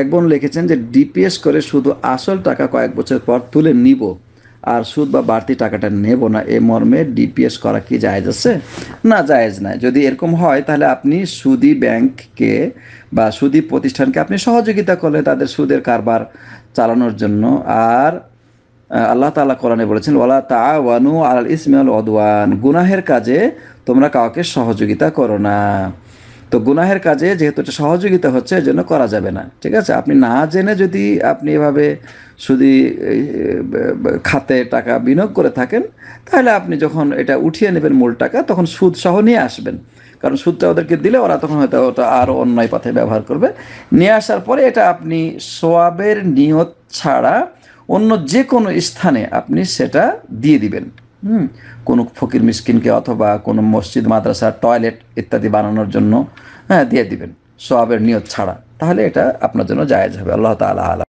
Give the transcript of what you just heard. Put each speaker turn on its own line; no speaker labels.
এক বোন লিখেছেন যে ডিপিএস করে শুধু আসল টাকা কয়েক বছর পর তুলে নিব আর সুদ বা বাড়তি টাকাটা নেব না এ মর্মে ডিপিএস করা কি জায়েজ আছে না জায়েজ নাই যদি এরকম হয় তাহলে আপনি সুদি ব্যাংককে বা সুদি প্রতিষ্ঠানকে আপনি সহযোগিতা করলে তাদের সুদের কারবার চালানোর জন্য আর আল্লাহ তালা কোরআনে বলেছেন ওলা তা ওয়ানু আল ইসমাল অদওয়ান গুনাহের কাজে তোমরা কাউকে সহযোগিতা করো না তো গুনাহের কাজে যেহেতু এটা সহযোগিতা হচ্ছে এজন্য করা যাবে না ঠিক আছে আপনি না জেনে যদি আপনি এভাবে শুধু খাতে টাকা বিনিয়োগ করে থাকেন তাহলে আপনি যখন এটা উঠিয়ে নেবেন মূল টাকা তখন সুদ সহ নিয়ে আসবেন কারণ সুদটা ওদেরকে দিলে ওরা তখন হয়তো ওটা আরও অন্যায় পথে ব্যবহার করবে নিয়ে আসার পরে এটা আপনি সোয়াবের নিয়ত ছাড়া অন্য যে কোনো স্থানে আপনি সেটা দিয়ে দিবেন হুম কোনো ফকির মিসকিনকে অথবা কোনো মসজিদ মাদ্রাসা টয়লেট ইত্যাদি বানানোর জন্য হ্যাঁ দিয়ে দিবেন সবের নিয়ত ছাড়া
তাহলে এটা আপনার জন্য জায়েজ হবে আল্লাহ তালা আলা